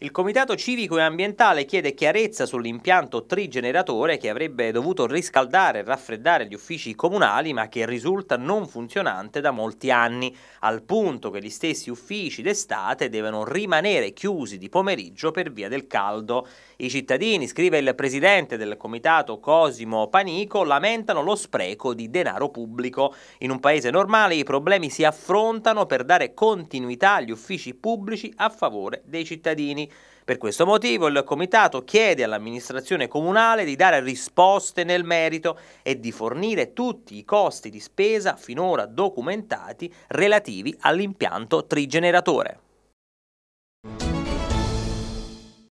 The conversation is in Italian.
Il Comitato Civico e Ambientale chiede chiarezza sull'impianto trigeneratore che avrebbe dovuto riscaldare e raffreddare gli uffici comunali ma che risulta non funzionante da molti anni, al punto che gli stessi uffici d'estate devono rimanere chiusi di pomeriggio per via del caldo. I cittadini, scrive il presidente del Comitato Cosimo Panico, lamentano lo spreco di denaro pubblico. In un paese normale i problemi si affrontano per dare continuità agli uffici pubblici a favore dei cittadini. Per questo motivo il Comitato chiede all'amministrazione comunale di dare risposte nel merito e di fornire tutti i costi di spesa finora documentati relativi all'impianto trigeneratore.